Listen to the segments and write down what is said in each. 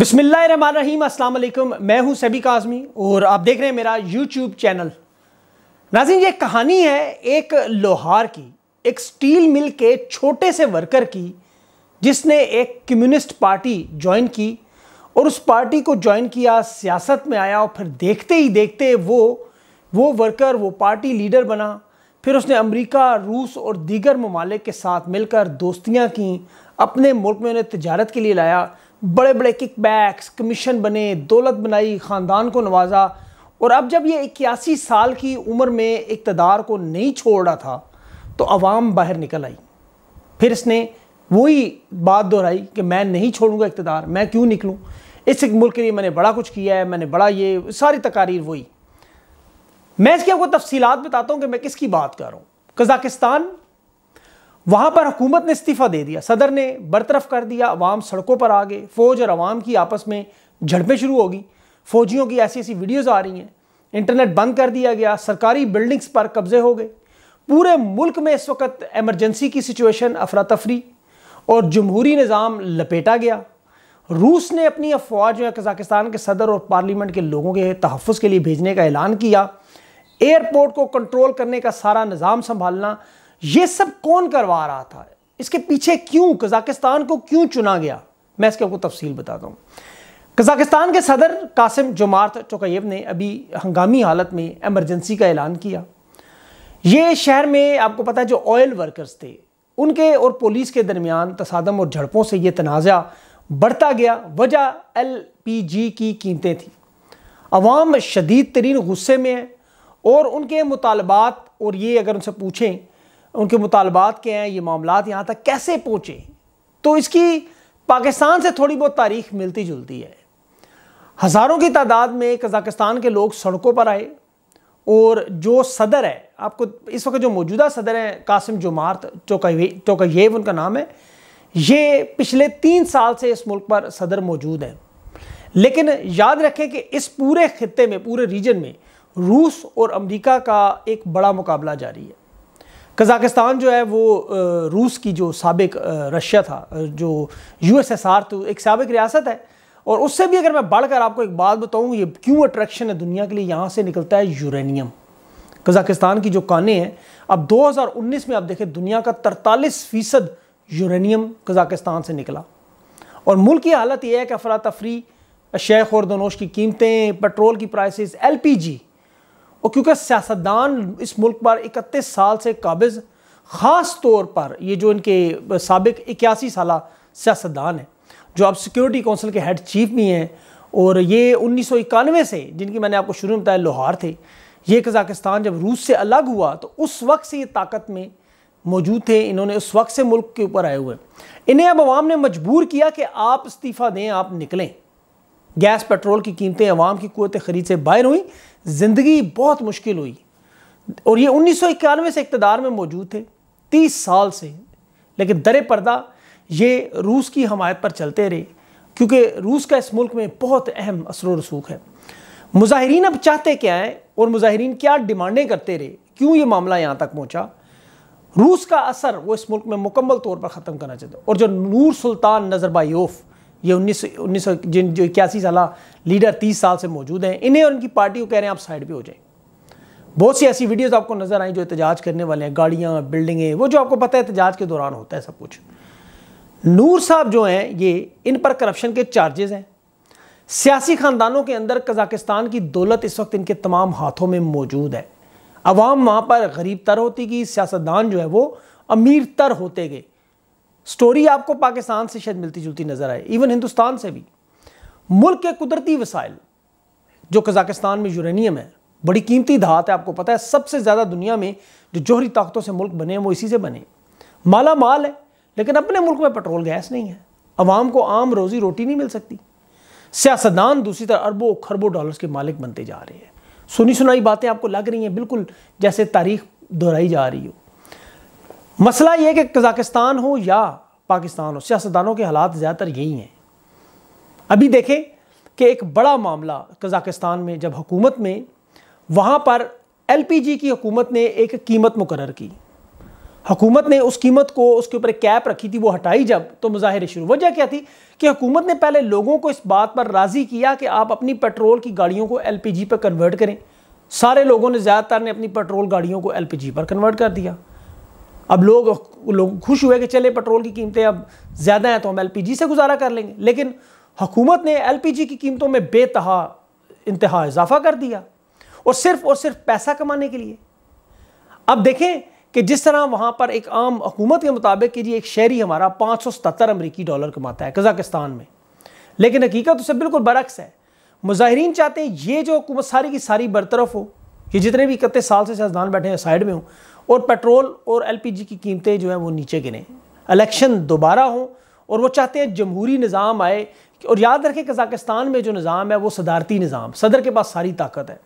बिसमीम अल्लाम मैं हूं सभी का आज़मी और आप देख रहे हैं मेरा यूट्यूब चैनल नाजिन ये कहानी है एक लोहार की एक स्टील मिल के छोटे से वर्कर की जिसने एक कम्युनिस्ट पार्टी ज्वाइन की और उस पार्टी को ज्वाइन किया सियासत में आया और फिर देखते ही देखते वो वो वर्कर वो पार्टी लीडर बना फिर उसने अमेरिका रूस और दीगर ममालिक के साथ मिलकर दोस्तियाँ कहीं अपने मुल्क में उन्हें तजारत के लिए लाया बड़े बड़े किकबैक्स कमीशन बने दौलत बनाई ख़ानदान को नवाजा और अब जब ये इक्यासी साल की उम्र में इकतदार को नहीं छोड़ रहा था तो आवाम बाहर निकल आई फिर इसने वही बात दोहराई कि मैं नहीं छोड़ूंगा इकतदार मैं क्यों निकलूँ इस मुल्क के लिए मैंने बड़ा कुछ किया है मैंने बड़ा ये सारी तकारीर वही मैं इसकी आपको तफसीत बताता हूँ कि मैं किसकी बात कर रहा हूँ कज़ाकिस्तान वहां पर हुकूमत ने इस्तीफा दे दिया सदर ने बरतरफ कर दिया अवाम सड़कों पर आ गए फौज और अवाम की आपस में झड़पें शुरू होगी फौजियों की ऐसी ऐसी वीडियोस आ रही हैं इंटरनेट बंद कर दिया गया सरकारी बिल्डिंग्स पर कब्जे हो गए पूरे मुल्क में इस वक्त एमरजेंसी की सिचुएशन अफरा तफरी और जमहूरी निज़ाम लपेटा गया रूस ने अपनी अफवाज कजाकिस्तान के सदर और पार्लियामेंट के लोगों के तहफ़ के लिए भेजने का ऐलान किया एयरपोर्ट को कंट्रोल करने का सारा निज़ाम संभालना ये सब कौन करवा रहा था इसके पीछे क्यों कजाकिस्तान को क्यों चुना गया मैं इसके आपको तफसील बताता हूँ कजाकिस्तान के सदर कासिम जुमार्त टोकायेव ने अभी हंगामी हालत में एमरजेंसी का ऐलान किया ये शहर में आपको पता है जो ऑयल वर्कर्स थे उनके और पुलिस के दरमियान तसादम और झड़पों से ये तनाज़ा बढ़ता गया वजह एल पी जी की कीमतें थी अवाम शदीद तरीन गुस्से में है और उनके मुतालबात और ये अगर उनसे पूछें उनके मुतालबात के हैं ये मामला यहाँ तक कैसे पहुँचे तो इसकी पाकिस्तान से थोड़ी बहुत तारीख मिलती जुलती है हज़ारों की तादाद में कज़ाकिस्तान के लोग सड़कों पर आए और जो सदर है आपको इस वक्त जो मौजूदा सदर हैं कासिम जुमार्त ये उनका नाम है ये पिछले तीन साल से इस मुल्क पर सदर मौजूद हैं लेकिन याद रखें कि इस पूरे खत्े में पूरे रीजन में रूस और अमेरिका का एक बड़ा मुकाबला जारी है कज़ाकिस्तान जो है वो रूस की जो सबक रशिया था जो यू एस एस आर तो एक सबक रियासत है और उससे भी अगर मैं बढ़कर आपको एक बात बताऊँ ये क्यों अट्रैक्शन है दुनिया के लिए यहाँ से निकलता है यूरेनियम कज़ाकिस्तान की जो कानें हैं अब 2019 में आप देखें दुनिया का 43 फ़ीसद यूरेनियम कज़ाकिस्तान से निकला और मुल्क की हालत यह है कि अफरा तफरी शेख और दनोश की कीमतें पेट्रोल की प्राइसेस एलपीजी और क्योंकि सियासतदान इस मुल्क पर इकतीस साल से काबिज ख़ास तौर पर ये जो इनके सबक इक्यासी साल सियासतदान हैं जो अब सिक्योरिटी कौंसिल के हेड चीफ भी हैं और ये उन्नीस सौ इक्यानवे से जिनकी मैंने आपको शुरू में बताया लोहार थे ये कज़ाकिस्तान जब रूस से अलग हुआ तो उस वक्त से ये ताकत में मौजूद थे इन्होंने उस वक्त से मुल्क के ऊपर आए हुए इन्हें अब आवाम ने मजबूर किया कि आप इस्तीफ़ा दें आप निकलें गैस पेट्रोल की कीमतें अवाम की कुत खरीद से बाहर हुई ज़िंदगी बहुत मुश्किल हुई और ये उन्नीस से इकतदार में मौजूद थे तीस साल से लेकिन दर पर्दा ये रूस की हमायत पर चलते रहे क्योंकि रूस का इस मुल्क में बहुत अहम असर व रसूख है मुजाहरीन अब चाहते क्या है और मुजाहरीन क्या डिमांडें करते रहे क्यों ये मामला यहाँ तक पहुँचा रूस का असर वो इस मुल्क में मुकम्मल तौर पर ख़त्म करना चाहते और जो नूर सुल्तान नजरबायोफ़ ये उन्नीस उन्नीस जिन जो इक्यासी साल लीडर तीस साल से मौजूद हैं इन्हें और इनकी पार्टी को कह रहे हैं आप साइड भी हो जाएं बहुत सी ऐसी वीडियोस आपको नज़र आई जो एहतजाज करने वाले हैं गाड़ियाँ बिल्डिंगें वो जो आपको पता है एहतजाज के दौरान होता है सब कुछ नूर साहब जो हैं ये इन पर करप्शन के चार्जेज़ हैं सियासी ख़ानदानों के अंदर कजाकिस्तान की दौलत इस वक्त इनके तमाम हाथों में मौजूद है अवाम वहाँ पर गरीब तर होती गई सियासतदान जो है वो अमीर तर होते गए स्टोरी आपको पाकिस्तान से शायद मिलती जुलती नज़र आए इवन हिंदुस्तान से भी मुल्क के कुदरती वसाइल जो कजाकिस्तान में यूरेनियम है बड़ी कीमती धात है आपको पता है सबसे ज़्यादा दुनिया में जो जोहरी ताकतों से मुल्क बने हैं वो इसी से बने माला माल है लेकिन अपने मुल्क में पेट्रोल गैस नहीं है आवाम को आम रोज़ी रोटी नहीं मिल सकती सियासतदान दूसरी तरह अरबों खरबों डॉलर्स के मालिक बनते जा रहे हैं सुनी सुनाई बातें आपको लग रही हैं बिल्कुल जैसे तारीख दोहराई जा रही हो मसला यह कि कजाकिस्तान हो या पाकिस्तान हो सियासतदानों के हालात ज़्यादातर यही हैं अभी देखें कि एक बड़ा मामला कजाकिस्तान में जब हुकूमत में वहाँ पर एल पी जी की हुकूमत ने एक कीमत मुकर की हुकूमत ने उस कीमत को उसके ऊपर कैप रखी थी वो हटाई जब तो मुजाहरे शुरू वजह क्या थी कि हुकूमत ने पहले लोगों को इस बात पर राज़ी किया कि आप अपनी पेट्रोल की गाड़ियों को एल पी जी पर कन्वर्ट करें सारे लोगों ने ज़्यादातर ने अपनी पेट्रोल गाड़ियों को एल पी जी पर कन्वर्ट कर दिया अब लोग लोग खुश हुए कि चले पेट्रोल की कीमतें अब ज़्यादा हैं तो हम एलपीजी से गुजारा कर लेंगे लेकिन हुकूमत ने एलपीजी की कीमतों में बेतहा इंतहा इजाफा कर दिया और सिर्फ और सिर्फ पैसा कमाने के लिए अब देखें कि जिस तरह वहाँ पर एक आम हुकूमत के मुताबिक कि जी एक शहरी हमारा पाँच सौ सतर अमरीकी डॉलर कमाता है कज़ाकिस्तान में लेकिन हकीकत उससे बिल्कुल बरक्स है मुजाहरीन चाहते हैं ये जो हुकूमत सारी की सारी बरतरफ हो ये जितने भी इकतीस साल से साइंसदान बैठे हैं साइड में हूँ और पेट्रोल और एलपीजी की कीमतें जो हैं वो नीचे गिरें इलेक्शन दोबारा हों और वो चाहते हैं जमहूरी निज़ाम आए और याद रखें कजाकिस्तान में जो निज़ाम है वो सदारती निज़ाम सदर के पास सारी ताकत है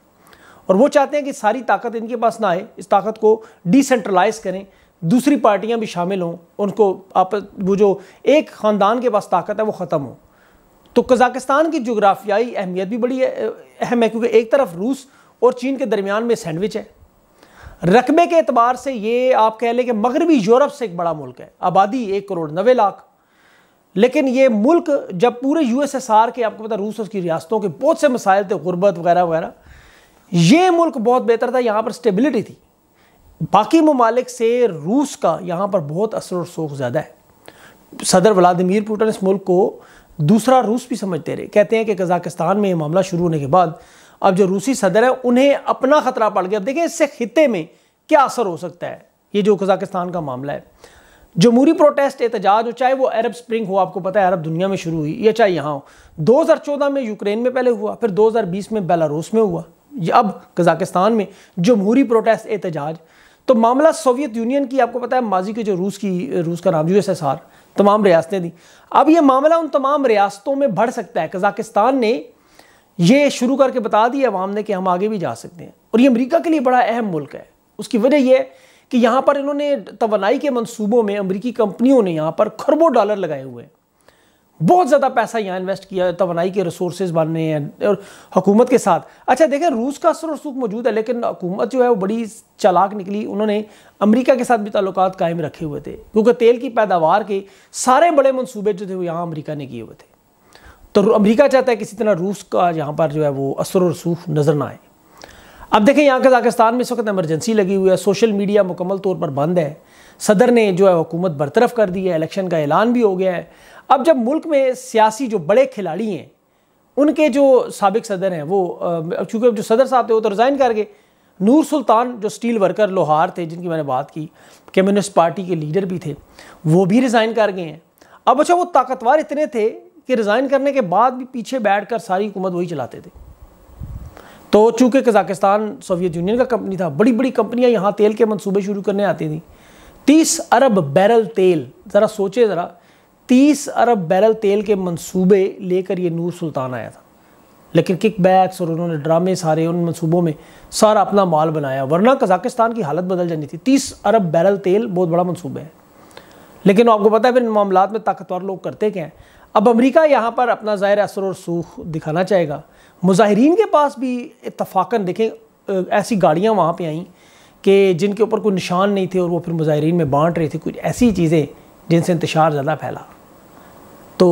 और वो चाहते हैं कि सारी ताकत इनके पास ना आए इस ताकत को डिसेंट्रलाइज करें दूसरी पार्टियां भी शामिल हों उनको आप वो जो एक ख़ानदान के पास ताकत है वो ख़त्म हो तो कजाकिस्तान की जोग्राफियाई अहमियत भी बड़ी अहम है क्योंकि एक तरफ रूस और चीन के दरमियान में सैंडविच है रकबे के अतबार से ये आप कह लें कि मगरबी यूरोप से एक बड़ा मुल्क है आबादी एक करोड़ नबे लाख लेकिन ये मुल्क जब पूरे यू एस एस आर के आपको पता रूस और उसकी रियासतों के बहुत से मसाइल थे गुर्बत वगैरह वगैरह ये मुल्क बहुत बेहतर था यहाँ पर स्टेबिलिटी थी बाकी ममालिक से रूस का यहाँ पर बहुत असर और शोक ज़्यादा है सदर व्लादिमिर पुटन इस मुल्क को दूसरा रूस भी समझते रहे कहते हैं कि कजाकिस्तान में ये मामला शुरू होने के बाद अब जो रूसी सदर है उन्हें अपना खतरा पड़ गया अब देखिए इससे खत्े में क्या असर हो सकता है ये जो कजाकिस्तान का मामला है जमहूरी प्रोटेस्ट एहतजाज हो चाहे वो अरब स्प्रिंग हो आपको पता है अरब दुनिया में शुरू हुई या चाहे यहाँ हो दो हजार चौदह में यूक्रेन में पहले हुआ फिर दो हजार बीस में बेलारूस में हुआ अब कजाकिस्तान में जमहूरी प्रोटेस्ट एहतजाज तो मामला सोवियत यूनियन की आपको पता है माजी के जो रूस की रूस का नाम यू एस तमाम रियासतें दी अब ये मामला उन तमाम रियासतों में बढ़ सकता है कजाकिस्तान ने ये शुरू करके बता दिया अवाम ने कि हम आगे भी जा सकते हैं और ये अमरीका के लिए बड़ा अहम मुल्क है उसकी वजह यह कि यहाँ पर इन्होंने तोानाई के मनसूबों में अमरीकी कंपनियों ने यहाँ पर खरबों डॉलर लगाए हुए हैं बहुत ज़्यादा पैसा यहाँ इन्वेस्ट किया तोनाई के रिसोर्स बनने हैं और हुकूमत के साथ अच्छा देखें रूस का असर और मौजूद है लेकिन हुकूमत जो है वो बड़ी चालाक निकली उन्होंने अमेरिका के साथ भी ताल्लुक कायम रखे हुए थे क्योंकि तेल की पैदावार के सारे बड़े मनसूबे जो थे वो यहाँ अमरीका ने किए हुए थे तो अमेरिका चाहता है किसी तरह रूस का यहाँ पर जो है वो असर और सूख नज़र ना आए अब देखें यहाँ कजाकिस्तान में इस वक्त एमरजेंसी लगी हुई है सोशल मीडिया मुकम्मल तौर पर बंद है सदर ने जो है हुकूमत बरतरफ कर दी है इलेक्शन का ऐलान भी हो गया है अब जब मुल्क में सियासी जो बड़े खिलाड़ी हैं उनके जो सबक सदर हैं वो चूँकि जो सदर साहब थे वो तो रिज़ाइन कर गए नूर सुल्तान जो स्टील वर्कर लोहार थे जिनकी मैंने बात की कम्युनिस्ट पार्टी के लीडर भी थे वो भी रिज़ाइन कर गए हैं अब अच्छा वो ताकतवर इतने थे कि रिज़ाइन करने के बाद भी पीछे बैठ कर सारी हुकूमत वही चलाते थे तो चूँकि कज़ाकिस्तान सोवियत यूनियन का कंपनी था बड़ी बड़ी कंपनियाँ यहाँ तेल के मनसूबे शुरू करने आती थी तीस अरब बैरल तेल ज़रा सोचे ज़रा तीस अरब बैरल तेल के मनसूबे लेकर ये नूर सुल्तान आया था लेकिन किक बैक्स और उन्होंने ड्रामे सारे उन मनसूबों में सारा अपना माल बनाया वरना कजाकिस्तान की हालत बदल जानी थी तीस अरब बैरल तेल बहुत बड़ा मनसूबा है लेकिन आपको पता है फिर मामला में ताकतवर लोग करते क्या हैं अब अमेरिका यहाँ पर अपना ज़ाहिर असर और सूख दिखाना चाहेगा मुजाहरीन के पास भी इतफाक़न देखें ऐसी गाड़ियाँ वहाँ पर आईं कि जिनके ऊपर कोई निशान नहीं थे और वो फिर मुजाहरीन में बांट रहे थे कुछ ऐसी चीज़ें जिनसे इंतशार ज़्यादा फैला तो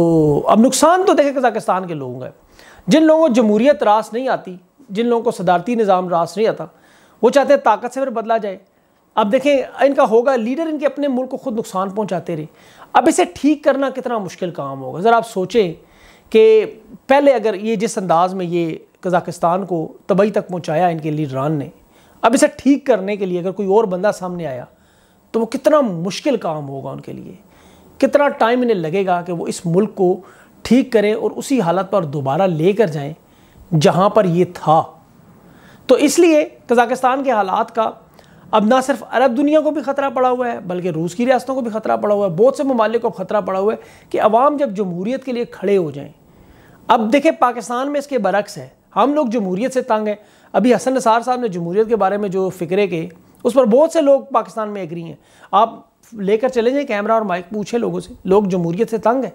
अब नुकसान तो देखें कज़ाकिस्तान के लोगों का जिन लोगों को जमहूरियत रास नहीं आती जिन लोगों को सदारती निज़ाम रास नहीं आता वो चाहते हैं ताकत से फिर बदला जाए अब देखें इनका होगा लीडर इनके अपने मुल्क को खुद नुकसान पहुंचाते रहे अब इसे ठीक करना कितना मुश्किल काम होगा ज़रा आप सोचें कि पहले अगर ये जिस अंदाज़ में ये कज़ाकिस्तान को तबई तक पहुंचाया इनके लीडरान ने अब इसे ठीक करने के लिए अगर कोई और बंदा सामने आया तो वो कितना मुश्किल काम होगा उनके लिए कितना टाइम इन्हें लगेगा कि वो इस मुल्क को ठीक करें और उसी हालत पर दोबारा कर जाएं जहां पर ये था तो इसलिए कज़ाकिस्तान के हालात का अब ना सिर्फ अरब दुनिया को भी ख़तरा पड़ा हुआ है बल्कि रूस की रियासतों को भी ख़तरा पड़ा हुआ है बहुत से ममालिक को ख़तरा पड़ा हुआ है कि अवाम जब जमहूरीत के लिए खड़े हो जाएँ अब देखें पाकिस्तान में इसके बरक्स है हम लोग जमहूरीत से तंग हैं अभी हसन नसार साहब ने जमहूरीत के बारे में जो फिक्रे के उस पर बहुत से लोग पाकिस्तान में एग्री हैं आप लेकर चले जाएँ कैमरा और माइक पूछें लोगों से लोग जमहूरीत से तंग हैं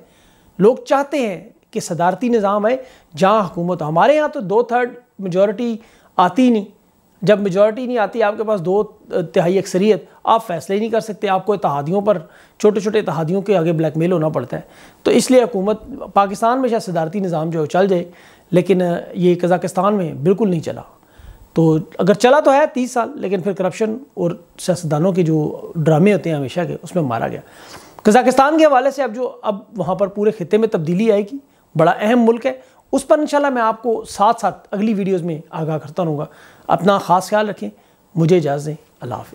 लोग चाहते हैं कि सदारती निज़ाम है जहाँ हुकूमत हमारे यहाँ तो दो थर्ड मेजोरिटी आती नहीं जब मेजॉरिटी नहीं आती आपके पास दो तिहाई अक्सरीत आप फैसले ही नहीं कर सकते आपको इतहादियों पर छोटे छोटे इतिहादियों के आगे ब्लैक मेल होना पड़ता है तो इसलिए हुकूमत पाकिस्तान में शायद सदारती निज़ाम जो चल जाए लेकिन ये कज़ाकिस्तान में बिल्कुल नहीं चला तो अगर चला तो है तीस साल लेकिन फिर करप्शन और सियासतदानों के जो ड्रामे होते हैं हमेशा के उसमें मारा गया कज़ाकिस्तान के हवाले से अब जो अब वहाँ पर पूरे खत्े में तब्दीली आएगी बड़ा अहम मुल्क है उस पर इंशाल्लाह मैं आपको साथ साथ अगली वीडियोस में आगाह करता रहूँगा अपना ख़ास ख्याल रखें मुझे इजाज़ दें अल्लाह